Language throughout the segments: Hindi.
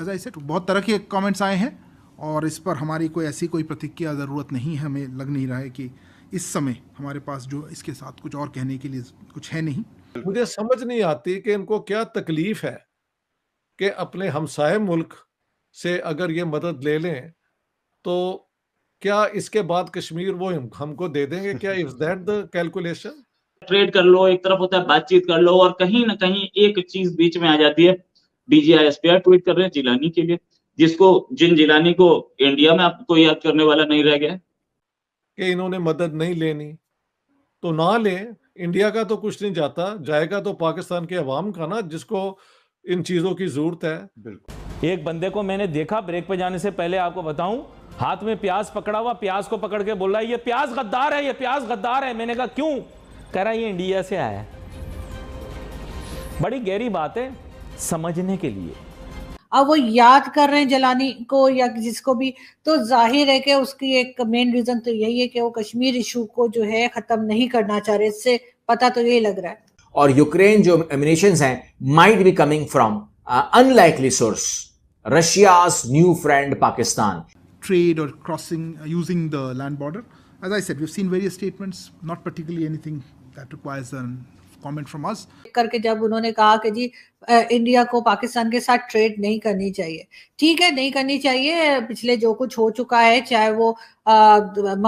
एज आई सेट बहुत तरह के कमेंट्स आए हैं और इस पर हमारी कोई ऐसी कोई प्रतिक्रिया ज़रूरत नहीं है हमें लग नहीं रहा है कि इस समय हमारे पास जो इसके साथ कुछ और कहने के लिए कुछ है नहीं मुझे समझ नहीं आती कि इनको क्या तकलीफ है कि अपने हमसाय मुल्क से अगर ये मदद ले लें तो क्या इसके बाद कश्मीर वो हमको दे देंगे क्या is that the calculation trade कर लो एक तरफ होता है बातचीत कर लो और कहीं ना कहीं एक चीज बीच में आ जाती है डीजीआईएसपीआर ट्वीट कर रहे हैं जिलानी के लिए जिसको जिन जिलानी को इंडिया में आपको याद करने वाला नहीं रह गया कि इन्होंने मदद नहीं लेनी तो ना ले इंडिया का तो कुछ नहीं जाता जाएगा तो पाकिस्तान के अवाम का ना जिसको इन चीजों की जरूरत है बिल्कुल एक बंदे को मैंने देखा ब्रेक पे जाने से पहले आपको बताऊं हाथ में प्याज पकड़ा हुआ प्याज को पकड़ के बोल रहा है ये प्याज गद्दार है ये प्याज गद्दार है मैंने कहा क्यों कह रहा है ये इंडिया से आया है बड़ी गहरी बात है समझने के लिए अब वो याद कर रहे हैं जलानी को या जिसको भी तो जाहिर है कि उसकी एक मेन रीजन तो यही है कि वो कश्मीर इशू को जो है खत्म नहीं करना चाह रहे इससे पता तो यही लग रहा है और यूक्रेन जो एमिनेशन हैं might be coming from unlikely source Russia new friend Pakistan trade और crossing using the land border as I said we seen various statements not particularly anything that requires an comment from us करके जब उन्होंने कहा कि जी इंडिया को पाकिस्तान के साथ ट्रेड नहीं करनी चाहिए ठीक है नहीं करनी चाहिए पिछले जो कुछ हो चुका है चाहे वो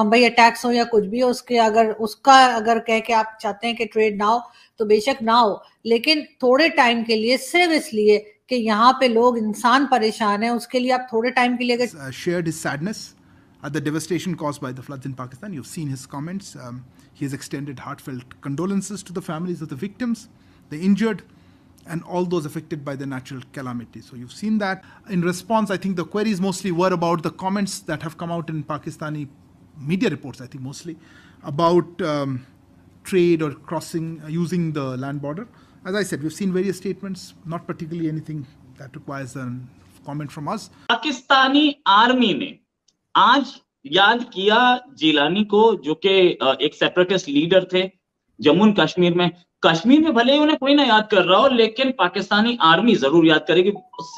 मुंबई अटैक्स हो या कुछ भी हो उसके अगर उसका अगर कह के आप चाहते हैं कि ट्रेड ना हो तो बेशक ना हो लेकिन थोड़े टाइम के लिए सिर्फ इसलिए कि यहाँ पे लोग इंसान परेशान है उसके लिए आप थोड़े टाइम के लिए share at the devastation caused by the floods in Pakistan. You've seen his comments. Um, he has extended heartfelt condolences to the families of the victims, the injured, and all those affected by the natural calamity. So you've seen that. In response, I think the queries mostly were about the comments that have come out in Pakistani media reports, I think mostly, about um, trade or crossing, uh, using the land border. As I said, we've seen various statements, not particularly anything that requires a um, comment from us. Pakistani army ne आज याद किया जिलानी को जो कि एक सेपरेटिस्ट लीडर थे जम्मू कश्मीर में कश्मीर में भले ही उन्हें कोई ना याद कर रहा हो लेकिन पाकिस्तानी आर्मी जरूर याद करेगी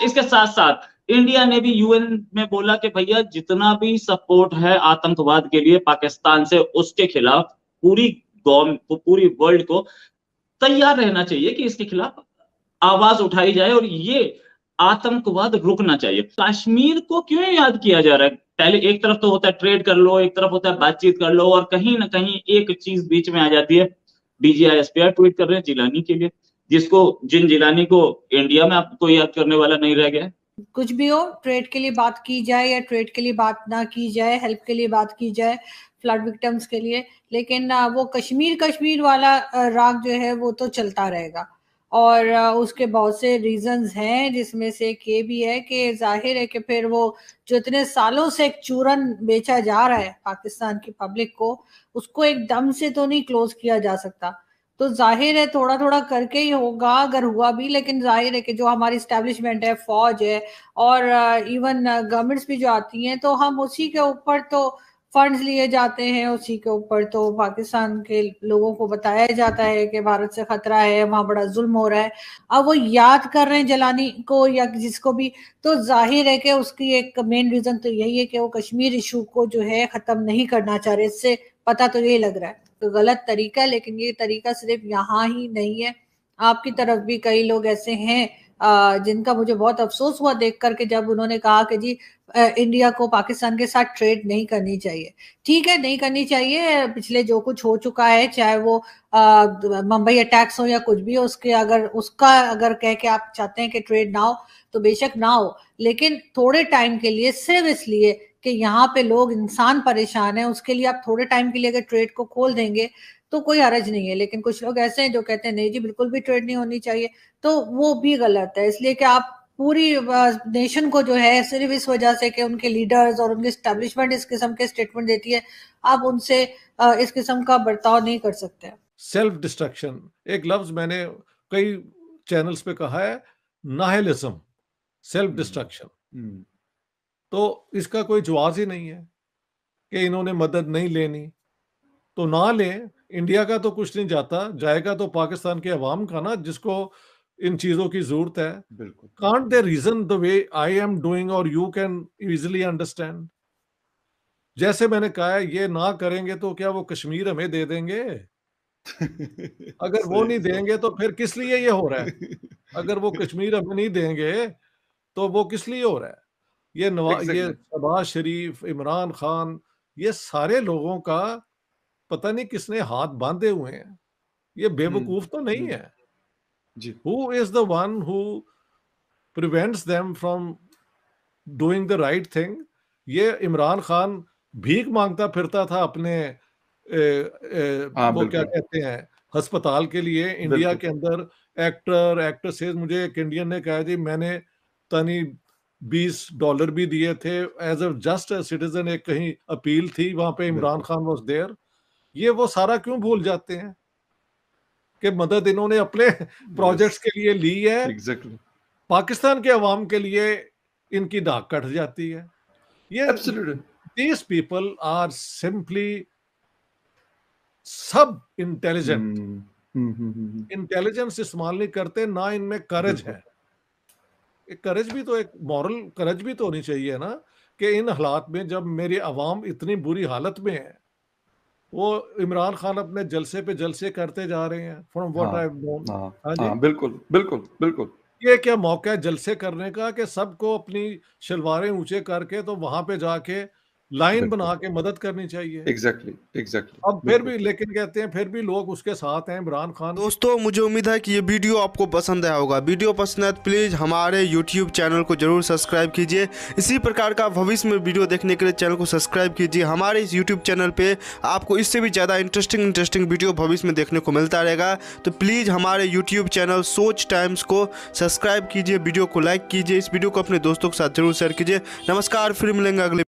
इसके साथ साथ इंडिया ने भी यूएन में बोला कि भैया जितना भी सपोर्ट है आतंकवाद के लिए पाकिस्तान से उसके खिलाफ पूरी गौम पूरी वर्ल्ड को तैयार रहना चाहिए कि इसके खिलाफ आवाज उठाई जाए और ये आतंकवाद रुकना चाहिए कश्मीर को क्यों याद किया जा रहा है पहले एक तरफ तो होता है ट्रेड कर लो एक तरफ होता है बातचीत कर लो और कहीं ना कहीं एक चीज बीच में आ जाती है डीजीआई ट्वीट कर रहे हैं जिलानी के लिए जिसको जिन जिलानी को इंडिया में आपको याद करने वाला नहीं रह गया कुछ भी हो ट्रेड के लिए बात की जाए या ट्रेड के लिए बात ना की जाए हेल्प के लिए बात की जाए फ्लड विक्टम्स के लिए लेकिन वो कश्मीर कश्मीर वाला राग जो है वो तो चलता रहेगा और उसके बहुत से रीजंस हैं जिसमें से एक ये भी है कि जाहिर है कि फिर वो जो इतने सालों से एक चूरन बेचा जा रहा है पाकिस्तान की पब्लिक को उसको एकदम से तो नहीं क्लोज किया जा सकता तो जाहिर है थोड़ा थोड़ा करके ही होगा अगर हुआ भी लेकिन जाहिर है कि जो हमारी स्टैब्लिशमेंट है फौज है और इवन गवर्नमेंट्स भी जो आती हैं तो हम उसी के ऊपर तो फंड्स लिए जाते हैं उसी के ऊपर तो पाकिस्तान के लोगों को बताया जाता है कि भारत से खतरा है वहां बड़ा जुल्म हो रहा है अब वो याद कर रहे हैं जलानी को या जिसको भी तो जाहिर है कि उसकी एक मेन रीज़न तो यही है कि वो कश्मीर इशू को जो है ख़त्म नहीं करना चाह रहे इससे पता तो यही लग रहा है तो गलत तरीका है लेकिन ये तरीका सिर्फ यहाँ ही नहीं है आपकी तरफ भी कई लोग ऐसे हैं जिनका मुझे बहुत अफसोस हुआ देख करके जब उन्होंने कहा कि जी इंडिया को पाकिस्तान के साथ ट्रेड नहीं करनी चाहिए ठीक है नहीं करनी चाहिए पिछले जो कुछ हो चुका है चाहे वो मुंबई अटैक्स हो या कुछ भी हो उसके अगर उसका अगर कह के आप चाहते हैं कि ट्रेड ना हो तो बेशक ना हो लेकिन थोड़े टाइम के लिए सिर्फ इसलिए कि यहाँ पे लोग इंसान परेशान है उसके लिए आप थोड़े टाइम के लिए अगर ट्रेड को खोल देंगे तो कोई अरज नहीं है लेकिन कुछ लोग ऐसे हैं जो कहते हैं नहीं जी बिल्कुल भी ट्रेड नहीं होनी चाहिए तो वो भी गलत है इसलिए कि आप पूरी नेशन को जो है सिर्फ इस वजह से कि उनके लीडर्स और उनके स्टेब्लिशमेंट इस किस्म के स्टेटमेंट देती है आप उनसे इस किस्म का बर्ताव नहीं कर सकते सेल्फ डिस्ट्रक्शन एक लफ्ज मैंने कई चैनल्स पे कहा है नाहलिज्म सेल्फ डिस्ट्रक्शन तो इसका कोई जवाब ही नहीं है कि इन्होंने मदद नहीं लेनी तो ना लें इंडिया का तो कुछ नहीं जाता जाएगा तो पाकिस्तान के अवाम का ना जिसको इन चीजों की जरूरत है बिल्कुल can't the reason the way I am doing और यू कैन इजिली अंडरस्टैंड जैसे मैंने कहा है ये ना करेंगे तो क्या वो कश्मीर हमें दे देंगे अगर वो नहीं देंगे तो फिर किस लिए ये हो रहा है अगर वो कश्मीर हमें नहीं देंगे तो वो किस लिए हो रहा है ये नवाज exactly. ये शहबाज शरीफ इमरान खान ये सारे लोगों का पता नहीं किसने हाथ बांधे हुए हैं ये हम्म, बेवकूफ तो नहीं हम्म। है जी who is the one who prevents them from doing the right thing ये इमरान खान भीख मांगता फिरता था अपने ए, ए, आ, हाँ, वो क्या कहते हैं अस्पताल के लिए इंडिया के अंदर एक्टर एक्ट्रेसेस मुझे एक इंडियन ने कहा जी मैंने तनी बीस डॉलर भी दिए थे एज अ जस्ट सिटीजन एक कहीं अपील थी वहां पे इमरान खान वॉज देयर ये वो सारा क्यों भूल जाते हैं कि मदद इन्होंने अपने प्रोजेक्ट्स के लिए ली है exactly. पाकिस्तान के अवाम के लिए इनकी नाक कट जाती है ये these people are simply sub intelligent intelligence hmm, hmm, hmm, इस्तेमाल नहीं करते ना इनमें करज है एक करज भी तो एक मॉरल करज भी तो होनी चाहिए ना कि इन हालात में जब मेरी आवाम इतनी बुरी हालत में है वो इमरान खान अपने जलसे पे जलसे करते जा रहे हैं फ्रॉम व्हाट आई नोन बिल्कुल बिल्कुल बिल्कुल ये क्या मौका है जलसे करने का कि सबको अपनी शलवारें ऊंचे करके तो वहां पे जाके लाइन बना के मदद करनी चाहिए एग्जैक्टली exactly, एग्जैक्टली exactly, अब फिर भी लेकिन कहते हैं फिर भी लोग उसके साथ हैं इमरान खान दोस्तों मुझे उम्मीद है कि ये वीडियो आपको पसंद आया होगा वीडियो पसंद है तो प्लीज़ हमारे यूट्यूब चैनल को जरूर सब्सक्राइब कीजिए इसी प्रकार का भविष्य में वीडियो देखने के लिए चैनल को सब्सक्राइब कीजिए हमारे इस यूट्यूब चैनल पर आपको इससे भी ज़्यादा इंटरेस्टिंग इंटरेस्टिंग वीडियो भविष्य में देखने को मिलता रहेगा तो प्लीज़ हमारे यूट्यूब चैनल सोच टाइम्स को सब्सक्राइब कीजिए वीडियो को लाइक कीजिए इस वीडियो को अपने दोस्तों के साथ जरूर शेयर कीजिए नमस्कार फिर मिलेंगे अगले